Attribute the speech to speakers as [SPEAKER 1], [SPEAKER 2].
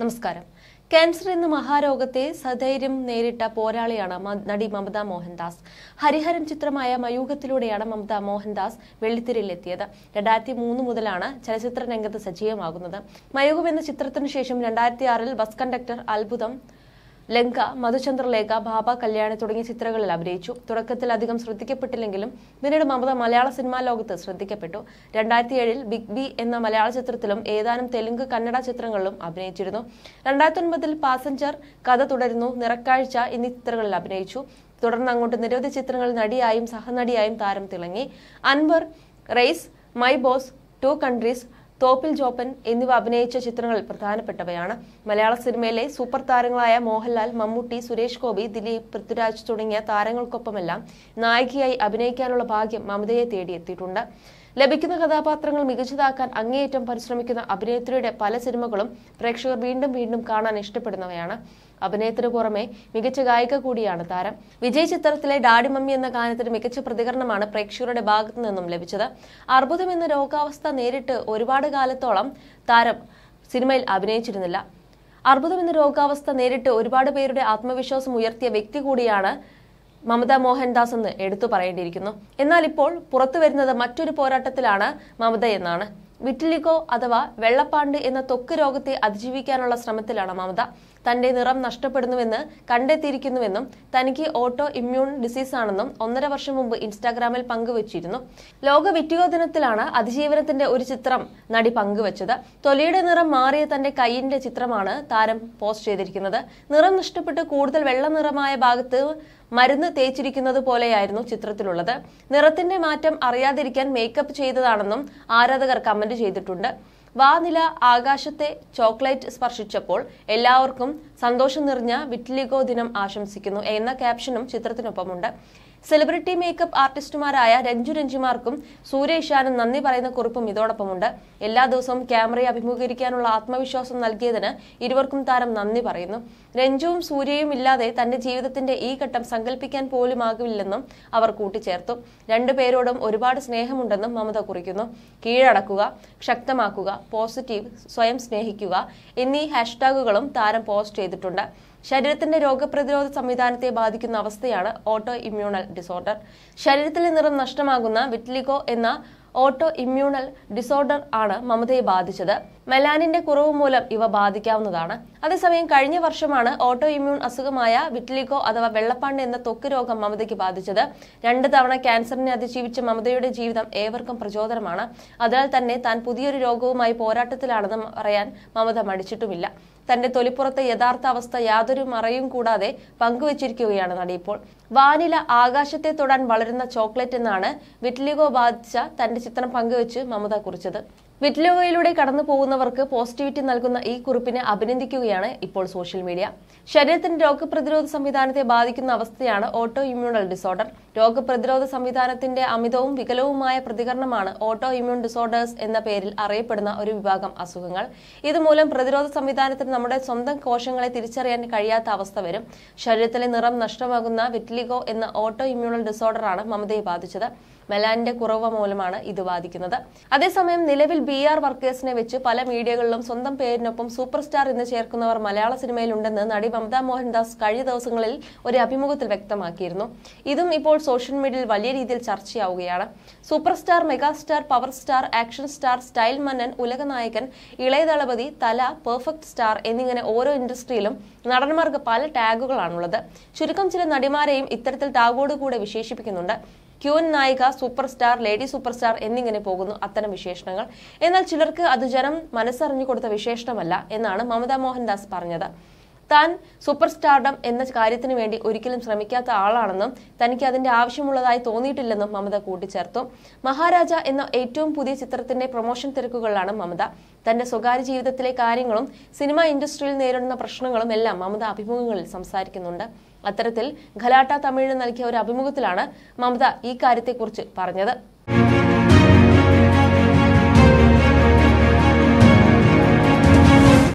[SPEAKER 1] നമസ്കാരം ക്യാൻസർ എന്ന മഹാരോഗത്തെ സധൈര്യം നേരിട്ട പോരാളിയാണ് നടി മമത മോഹൻദാസ് ഹരിഹരൻ ചിത്രമായ മയൂഖത്തിലൂടെയാണ് മമത മോഹൻദാസ് വെള്ളിത്തിരയിലെത്തിയത് രണ്ടായിരത്തി മൂന്ന് മുതലാണ് ചലച്ചിത്ര രംഗത്ത് സജീവമാകുന്നത് മയൂഖം എന്ന ചിത്രത്തിനു ശേഷം രണ്ടായിരത്തി ആറിൽ ബസ് കണ്ടക്ടർ അത്ഭുതം ലങ്ക മധുചന്ദ്രലേഖ ബാബ കല്യാണി തുടങ്ങിയ ചിത്രങ്ങളിൽ അഭിനയിച്ചു തുടക്കത്തിൽ അധികം ശ്രദ്ധിക്കപ്പെട്ടില്ലെങ്കിലും പിന്നീട് മമത മലയാള സിനിമാ ലോകത്ത് ശ്രദ്ധിക്കപ്പെട്ടു രണ്ടായിരത്തി ഏഴിൽ ബിഗ് ബി എന്ന മലയാള ചിത്രത്തിലും ഏതാനും തെലുങ്ക് കന്നഡ ചിത്രങ്ങളിലും അഭിനയിച്ചിരുന്നു രണ്ടായിരത്തി ഒൻപതിൽ പാസഞ്ചർ കഥ തുടരുന്നു നിറക്കാഴ്ച എന്നീ ചിത്രങ്ങളിൽ അഭിനയിച്ചു തുടർന്ന് അങ്ങോട്ട് നിരവധി ചിത്രങ്ങളിൽ നടിയായും സഹനടിയായും താരം തിളങ്ങി Anwar Race My Boss Two Countries Thoppil Joppan എന്നിവ അഭിനയിച്ച ചിത്രങ്ങൾ പ്രധാനപ്പെട്ടവയാണ് മലയാള സിനിമയിലെ സൂപ്പർ താരങ്ങളായ മോഹൻലാൽ മമ്മൂട്ടി സുരേഷ് ഗോപി ദിലീപ് പൃഥ്വിരാജ് തുടങ്ങിയ താരങ്ങൾക്കൊപ്പമെല്ലാം നായികയായി അഭിനയിക്കാനുള്ള ഭാഗ്യം മമതയെ തേടിയെത്തിയിട്ടുണ്ട് ലഭിക്കുന്ന കഥാപാത്രങ്ങൾ മികച്ചതാക്കാൻ അങ്ങേയറ്റം പരിശ്രമിക്കുന്ന അഭിനേത്രിയുടെ പല സിനിമകളും പ്രേക്ഷകർ വീണ്ടും വീണ്ടും കാണാൻ ഇഷ്ടപ്പെടുന്നവയാണ് അഭിനയത്തിന് പുറമെ മികച്ച ഗായിക കൂടിയാണ് താരം വിജയ് ചിത്രത്തിലെ ഡാഡി മമ്മി എന്ന ഗാനത്തിന് മികച്ച പ്രതികരണമാണ് പ്രേക്ഷകരുടെ ഭാഗത്തു നിന്നും ലഭിച്ചത് അർബുദം എന്ന രോഗാവസ്ഥ നേരിട്ട് ഒരുപാട് കാലത്തോളം താരം സിനിമയിൽ അഭിനയിച്ചിരുന്നില്ല അർബുദം എന്ന രോഗാവസ്ഥ നേരിട്ട് ഒരുപാട് പേരുടെ ആത്മവിശ്വാസം ഉയർത്തിയ വ്യക്തി കൂടിയാണ് മമത മോഹൻദാസ് എന്ന് എടുത്തു പറയേണ്ടിയിരിക്കുന്നു എന്നാൽ ഇപ്പോൾ പുറത്തു വരുന്നത് മറ്റൊരു പോരാട്ടത്തിലാണ് മമത എന്നാണ് വിറ്റിലിഗോ അഥവാ വെള്ളപ്പാണ്ട് എന്ന തൊക്ക് രോഗത്തെ അതിജീവിക്കാനുള്ള ശ്രമത്തിലാണ് മമത തന്റെ നിറം നഷ്ടപ്പെടുന്നുവെന്ന് കണ്ടെത്തിയിരിക്കുന്നുവെന്നും തനിക്ക് ഓട്ടോ ഇമ്മ്യൂൺ ഡിസീസ് ആണെന്നും ഒന്നര വർഷം മുമ്പ് ഇൻസ്റ്റാഗ്രാമിൽ പങ്കുവച്ചിരുന്നു ലോക വിറ്റിഗോ ദിനത്തിലാണ് അതിജീവനത്തിന്റെ ഒരു ചിത്രം നടി പങ്കുവച്ചത് തൊലിയുടെ നിറം മാറിയ തന്റെ കൈയിന്റെ ചിത്രമാണ് താരം പോസ്റ്റ് ചെയ്തിരിക്കുന്നത് നിറം നഷ്ടപ്പെട്ട് കൂടുതൽ വെള്ള നിറമായ ഭാഗത്ത് മരുന്ന് തേച്ചിരിക്കുന്നത് പോലെയായിരുന്നു ചിത്രത്തിലുള്ളത് നിറത്തിന്റെ മാറ്റം അറിയാതിരിക്കാൻ മേക്കപ്പ് ചെയ്തതാണെന്നും ആരാധകർ കമന്റ് ചെയ്തിട്ടുണ്ട് വാനില ആകാശത്തെ ചോക്ലേറ്റ് സ്പർശിച്ചപ്പോൾ എല്ലാവർക്കും സന്തോഷം നിറഞ്ഞ വിറ്റ്ലിഗോ ദിനം ആശംസിക്കുന്നു എന്ന ക്യാപ്ഷനും ചിത്രത്തിനൊപ്പമുണ്ട് സെലിബ്രിറ്റി മേക്കപ്പ് ആർട്ടിസ്റ്റുമാരായ രഞ്ജു രഞ്ജിമാർക്കും സൂര്യഷാനും നന്ദി പറയുന്ന കുറിപ്പും ഇതോടൊപ്പമുണ്ട് എല്ലാ ദിവസവും ക്യാമറയെ അഭിമുഖീകരിക്കാനുള്ള ആത്മവിശ്വാസം നൽകിയതിന് ഇരുവർക്കും താരം നന്ദി പറയുന്നു രഞ്ജുവും സൂര്യയും ഇല്ലാതെ തന്റെ ജീവിതത്തിന്റെ ഈ ഘട്ടം സങ്കല്പിക്കാൻ ആകില്ലെന്നും അവർ കൂട്ടിച്ചേർത്തു രണ്ടുപേരോടും ഒരുപാട് സ്നേഹമുണ്ടെന്നും മമത കുറിക്കുന്നു കീഴടക്കുക ശക്തമാക്കുക പോസിറ്റീവ് സ്വയം സ്നേഹിക്കുക എന്നീ ഹാഷ്ടാഗുകളും താരം പോസ്റ്റ് ചെയ്തിട്ടുണ്ട് ശരീരത്തിന്റെ രോഗപ്രതിരോധ സംവിധാനത്തെ ബാധിക്കുന്ന അവസ്ഥയാണ് ഓട്ടോ ഇമ്മ്യൂണൽ ഡിസോർഡർ ശരീരത്തിലെ നിറം നഷ്ടമാകുന്ന വിറ്റ്ലിഗോ എന്ന ഓട്ടോ ഇമ്മ്യൂണൽ ഡിസോർഡർ ആണ് മമതയെ ബാധിച്ചത് മെലാനിന്റെ കുറവ് മൂലം ഇവ ബാധിക്കാവുന്നതാണ് അതേസമയം കഴിഞ്ഞ വർഷമാണ് ഓട്ടോ ഇമ്മ്യൂൺ അസുഖമായ വിറ്റ്ലിക്കോ അഥവാ വെള്ളപ്പാണ്ട് എന്ന തൊക്ക് രോഗം മമതയ്ക്ക് ബാധിച്ചത് രണ്ട് തവണ ക്യാൻസറിനെ അതിജീവിച്ച മമതയുടെ ജീവിതം ഏവർക്കും പ്രചോദനമാണ് അതിനാൽ തന്നെ താൻ പുതിയൊരു രോഗവുമായി പോരാട്ടത്തിലാണെന്ന് പറയാൻ മമത മടിച്ചിട്ടുമില്ല തന്റെ തൊലിപ്പുറത്തെ യഥാർത്ഥ അവസ്ഥ യാതൊരു മറയും കൂടാതെ പങ്കുവച്ചിരിക്കുകയാണ് നടി ഇപ്പോൾ വാനില ആകാശത്തെ തൊടാൻ വളരുന്ന ചോക്ലേറ്റ് എന്നാണ് വിറ്റ്ലിഗോ ബാധിച്ച തന്റെ ചിത്രം പങ്കുവച്ച് മമത കുറിച്ചത് വിറ്റ്ലിഗോയിലൂടെ കടന്നു പോകുന്നവർക്ക് പോസിറ്റിവിറ്റി നൽകുന്ന ഈ കുറിപ്പിനെ അഭിനന്ദിക്കുകയാണ് ഇപ്പോൾ സോഷ്യൽ മീഡിയ ശരീരത്തിന്റെ രോഗപ്രതിരോധ സംവിധാനത്തെ ബാധിക്കുന്ന അവസ്ഥയാണ് ഓട്ടോ ഇമ്മ്യൂണൽ ഡിസോർഡർ രോഗപ്രതിരോധ സംവിധാനത്തിന്റെ അമിതവും വികലവുമായ പ്രതികരണമാണ് ഓട്ടോ ഇമ്യൂൺ ഡിസോർഡേഴ്സ് എന്ന പേരിൽ അറിയപ്പെടുന്ന ഒരു വിഭാഗം അസുഖങ്ങൾ ഇതുമൂലം പ്രതിരോധ സംവിധാനത്തിന് നമ്മുടെ സ്വന്തം കോശങ്ങളെ തിരിച്ചറിയാൻ കഴിയാത്ത അവസ്ഥ വരും ശരീരത്തിലെ നിറം നഷ്ടമാകുന്ന വിറ്റ്ലിഗോ എന്ന ഓട്ടോ ഡിസോർഡർ ഡിസോർഡറാണ് മമതയെ ബാധിച്ചത് മെലാനിന്റെ കുറവ് മൂലമാണ് ഇത് ബാധിക്കുന്നത് അതേസമയം നിലവിൽ ബി ആർ വർക്കേഴ്സിനെ വെച്ച് പല മീഡിയകളിലും സ്വന്തം പേരിനൊപ്പം സൂപ്പർ സ്റ്റാർ എന്ന് ചേർക്കുന്നവർ മലയാള സിനിമയിലുണ്ടെന്ന് നടി മമതാ മോഹൻദാസ് കഴിഞ്ഞ ദിവസങ്ങളിൽ ഒരു അഭിമുഖത്തിൽ വ്യക്തമാക്കിയിരുന്നു ഇതും ഇപ്പോൾ സോഷ്യൽ മീഡിയയിൽ വലിയ രീതിയിൽ ചർച്ചയാവുകയാണ് super star megastar power star action star style മന്നൻ ഉലകനായകൻ ഇളയതളപതി തല പെർഫെക്റ്റ് സ്റ്റാർ എന്നിങ്ങനെ ഓരോ ഇൻഡസ്ട്രിയിലും നടന്മാർക്ക് പല ടാഗുകളാണുള്ളത് ചുരുക്കം ചില നടിമാരെയും ഇത്തരത്തിൽ ടാഗോടുകൂടെ വിശേഷിപ്പിക്കുന്നുണ്ട് ക്യൂൻ നായിക super star lady super star എന്നിങ്ങനെ പോകുന്നു അത്തരം വിശേഷണങ്ങൾ എന്നാൽ ചിലർക്ക് അത് ജനം മനസ്സറിഞ്ഞു കൊടുത്ത വിശേഷണമല്ല എന്നാണ് മമതാ മോഹൻദാസ് പറഞ്ഞത് താൻ സൂപ്പർ സ്റ്റാർഡം എന്ന കാര്യത്തിന് വേണ്ടി ഒരിക്കലും ശ്രമിക്കാത്ത ആളാണെന്നും തനിക്ക് അതിന്റെ ആവശ്യമുള്ളതായി തോന്നിയിട്ടില്ലെന്നും മമത കൂട്ടിച്ചേർത്തു മഹാരാജ എന്ന ഏറ്റവും പുതിയ ചിത്രത്തിന്റെ പ്രൊമോഷൻ തിരക്കുകളിലാണ് മമത തന്റെ സ്വകാര്യ ജീവിതത്തിലെ കാര്യങ്ങളും സിനിമ ഇൻഡസ്ട്രിയിൽ നേരിടുന്ന പ്രശ്നങ്ങളും എല്ലാം മമത അഭിമുഖങ്ങളിൽ സംസാരിക്കുന്നുണ്ട് അത്തരത്തിൽ ഖലാട്ട തമിഴിന് നൽകിയ ഒരു അഭിമുഖത്തിലാണ് മമത ഈ കാര്യത്തെക്കുറിച്ച് പറഞ്ഞത്